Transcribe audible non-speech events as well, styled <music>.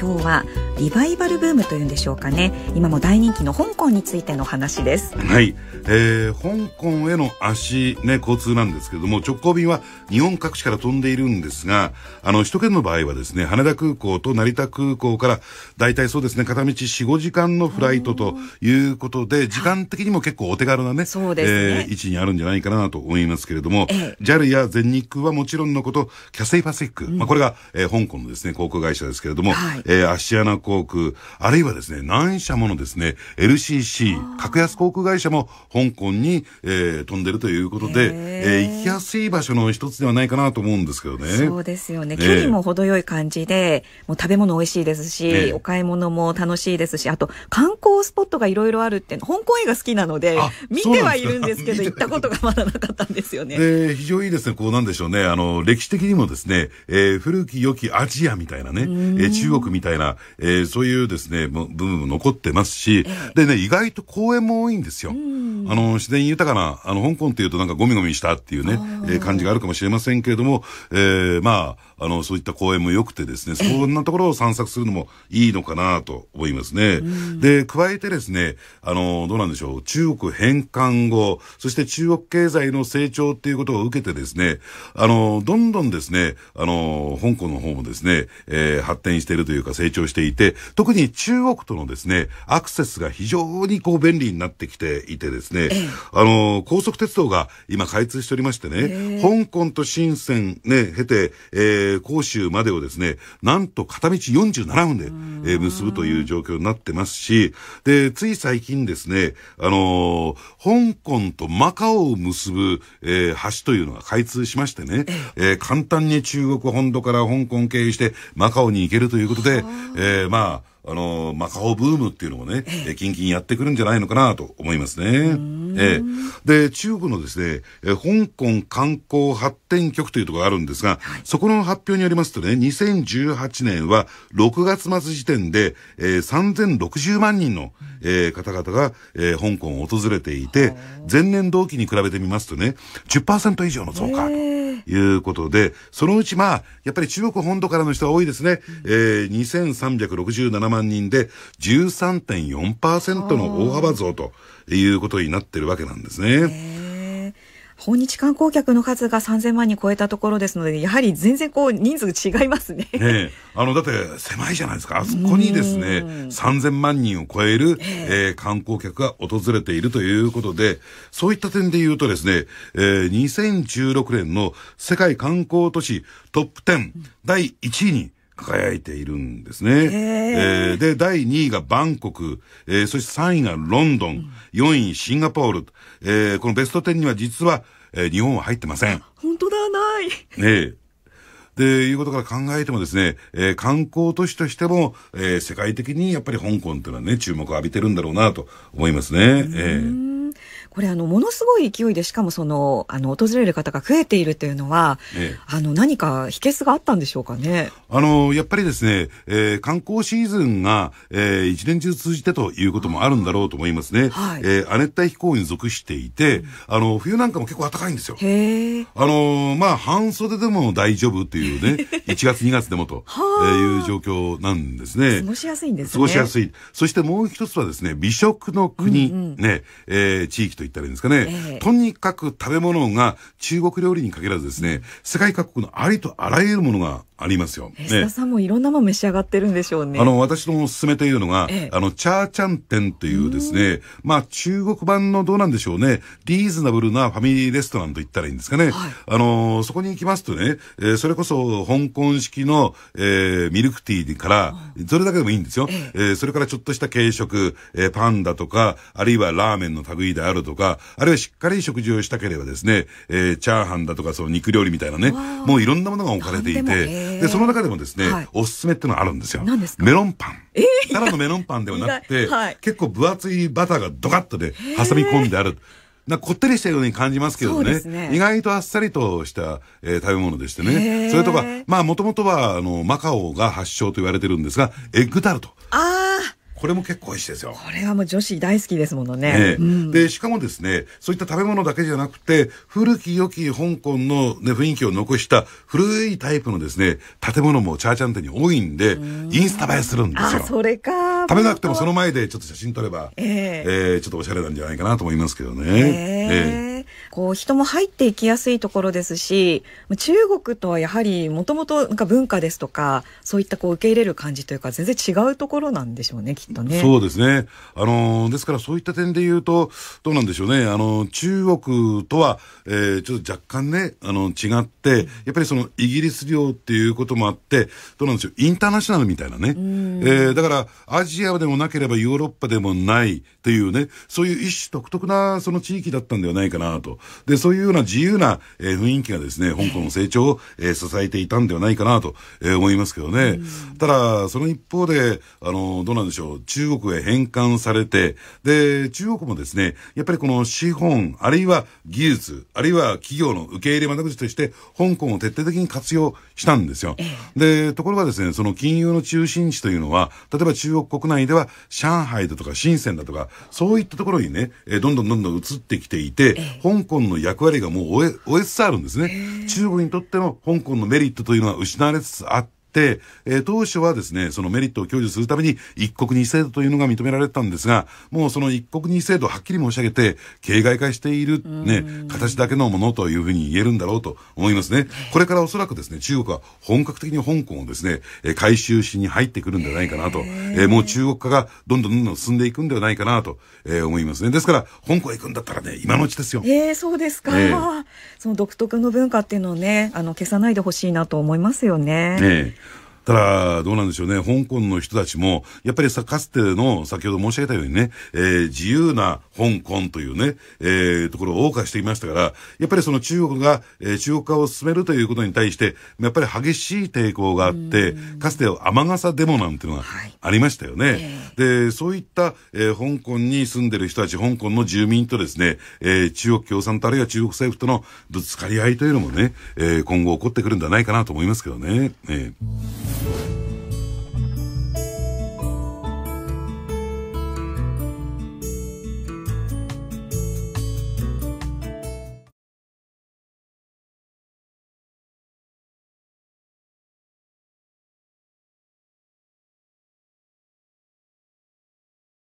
今日はリバイバルブームというんでしょうかね今も大人気の香港についての話ですはい、えー、香港への足、ね、交通なんですけれども直行便は日本各地から飛んでいるんですがあの首都圏の場合はですね羽田空港と成田空港から大体そうですね片道45時間のフライトということで時間的にも結構お手軽なねそうですね、えー、位置にあるんじゃないかなと思いますけれども、ええ、JAL や全日空はもちろんのことキャセイパシフィック、うん、まあ、これが、えー、香港のですね航空会社ですけれども、はいえー、アシアナ航空、あるいはですね、何社ものですね、LCC、格安航空会社も香港に、えー、飛んでるということで、えー、行きやすい場所の一つではないかなと思うんですけどね。そうですよね。距離も程よい感じで、もう食べ物美味しいですし、お買い物も楽しいですし、あと観光スポットがいろいろあるって、香港映画好きなので、見てはいるんですけど、行ったことがまだなかったんですよね。で、<laughs> 非常にですね、こうなんでしょうね、あの、歴史的にもですね、えー、古き良きアジアみたいなね、えー、中国みたいなみたいな、えー、そういうですね、部分も残ってますし、でね、意外と公園も多いんですよ。あの、自然豊かな、あの、香港っていうとなんかゴミゴミしたっていうね、えー、感じがあるかもしれませんけれども、えー、まあ、あの、そういった公園も良くてですね、そんなところを散策するのもいいのかなと思いますね。で、加えてですね、あの、どうなんでしょう、中国返還後、そして中国経済の成長っていうことを受けてですね、あの、どんどんですね、あの、香港の方もですね、えー、発展しているというか、が成長していて、特に中国とのですね、アクセスが非常にこう便利になってきていてですね、ええ、あの、高速鉄道が今開通しておりましてね、えー、香港と深センね、経て、えー、広州までをですね、なんと片道47分で、えー、結ぶという状況になってますし、で、つい最近ですね、あのー、香港とマカオを結ぶ、えー、橋というのが開通しましてね、えー、簡単に中国本土から香港経由してマカオに行けるということで、で、えー、まあ、あのー、マカオブームっていうのもね、えー、キンやってくるんじゃないのかなと思いますね。えー、で、中国のですね、えー、香港観光発展局というところがあるんですが、はい、そこの発表によりますとね、2018年は6月末時点で、えー、3060万人の、えー、方々が、えー、香港を訪れていて、前年同期に比べてみますとね、10%以上の増加。えーいうことで、そのうちまあ、やっぱり中国本土からの人は多いですね。うん、えー、2367万人で13.4%の大幅増ということになってるわけなんですね。訪日観光客の数が3000万人超えたところですので、やはり全然こう人数違いますね。ねあの、だって狭いじゃないですか。あそこにですね、3000万人を超える、えー、観光客が訪れているということで、そういった点で言うとですね、えー、2016年の世界観光都市トップ10、第1位に、輝いているんですね。えー、で、第2位がバンコク、えー、そして3位がロンドン、うん、4位シンガポール、えー、このベスト10には実は、えー、日本は入ってません。本当だ、ない。ねえ。で、いうことから考えてもですね、えー、観光都市としても、えー、世界的にやっぱり香港っていうのはね、注目を浴びてるんだろうなと思いますね。えーこれあの、ものすごい勢いで、しかもその、あの、訪れる方が増えているというのは、ええ、あの、何か秘訣があったんでしょうかね。あの、やっぱりですね、えー、観光シーズンが、えー、一年中通じてということもあるんだろうと思いますね。はい。え亜熱帯飛行に属していて、うん、あの、冬なんかも結構暖かいんですよ。へあの、まあ、半袖でも大丈夫っていうね、1 <laughs> 月2月でもと、えいう状況なんですね。過ごしやすいんですね。過ごしやすい。そしてもう一つはですね、美食の国、うんうん、ね、えー、地域とい言ったらいいんですかね、えー、とにかく食べ物が中国料理に限らずですね、うん、世界各国のありとあらゆるものがありますよ。えー、田さんもいろんなもの召し上がってるんでしょうね。あの、私のおすすめというのが、えー、あの、チャーチャン店というですね、まあ中国版のどうなんでしょうね、リーズナブルなファミリーレストランと言ったらいいんですかね。はい、あの、そこに行きますとね、えー、それこそ香港式の、えー、ミルクティーから、それだけでもいいんですよ。えー、それからちょっとした軽食、えー、パンだとか、あるいはラーメンの類であるととか、あるいはしっかり食事をしたければですね、えー、チャーハンだとか、その肉料理みたいなね、もういろんなものが置かれていて、で、その中でもですね、はい、おすすめってのはあるんですよ。すメロンパン。ただのメロンパンではなくて、<laughs> はい、結構分厚いバターがドカッとで、挟み込んである。なこってりしたように感じますけどね。ね意外とあっさりとした、えー、食べ物でしてね。それとか、まあもともとは、あの、マカオが発祥と言われてるんですが、エッグタルト。ああ。これも結構美味しいですよ。これはもう女子大好きですものね。ねうん、で、しかもですね、そういった食べ物だけじゃなくて、古き良き香港の、ね、雰囲気を残した古いタイプのですね、建物もチャーチャン店に多いんで、んインスタ映えするんですよ。それか。食べなくてもその前でちょっと写真撮れば、えー、えー、ちょっとおしゃれなんじゃないかなと思いますけどね。えー、えーこう人も入っていきやすいところですし、中国とはやはりもともとなんか文化ですとか、そういったこう受け入れる感じというか、全然違うところなんでしょうね、きっとね。そうですね。あのですからそういった点で言うと、どうなんでしょうね。あの中国とは、えー、ちょっと若干ね、あの、違って、やっぱりそのイギリス領っていうこともあって、どうなんでしょう、インターナショナルみたいなね。えだから、アジアでもなければヨーロッパでもないというね、そういう一種独特なその地域だったんではないかなと。で、そういうような自由な、えー、雰囲気がですね、香港の成長を、えー、支えていたんではないかなと、えー、思いますけどね。ただ、その一方で、あの、どうなんでしょう、中国へ返還されて、で、中国もですね、やっぱりこの資本、あるいは技術、あるいは企業の受け入れ窓口として、香港を徹底的に活用したんですよ。で、ところがですね、その金融の中心地というのは、例えば中国国内では上海だとか深センだとか、そういったところにね、えー、どんどんどんどん移ってきていて、香港の役割がもう終え終えつつあるんですね。中国にとっての香港のメリットというのは失われつつあって、、えー、当初はですね、そのメリットを享受するために一国二制度というのが認められてたんですが、もうその一国二制度をはっきり申し上げて、形骸化しているね、形だけのものというふうに言えるんだろうと思いますね。これからおそらくですね、中国は本格的に香港をですね、えー、回収しに入ってくるんじゃないかなと、えー、もう中国化がどんどんどんどん進んでいくんではないかなと、えー、思いますね。ですから、香港へ行くんだったらね、今のうちですよ。えー、そうですか、えー、その独特の文化っていうのをね、あの消さないでほしいなと思いますよね。えーただ、どうなんでしょうね。香港の人たちも、やっぱりさ、かつての、先ほど申し上げたようにね、えー、自由な香港というね、えー、ところを謳歌していましたから、やっぱりその中国が、えー、中国化を進めるということに対して、やっぱり激しい抵抗があって、かつて雨傘デモなんていうのがありましたよね。はい、で、そういった、えー、香港に住んでる人たち、香港の住民とですね、えー、中国共産党あるいは中国政府とのぶつかり合いというのもね、えー、今後起こってくるんじゃないかなと思いますけどね。えー Thank you.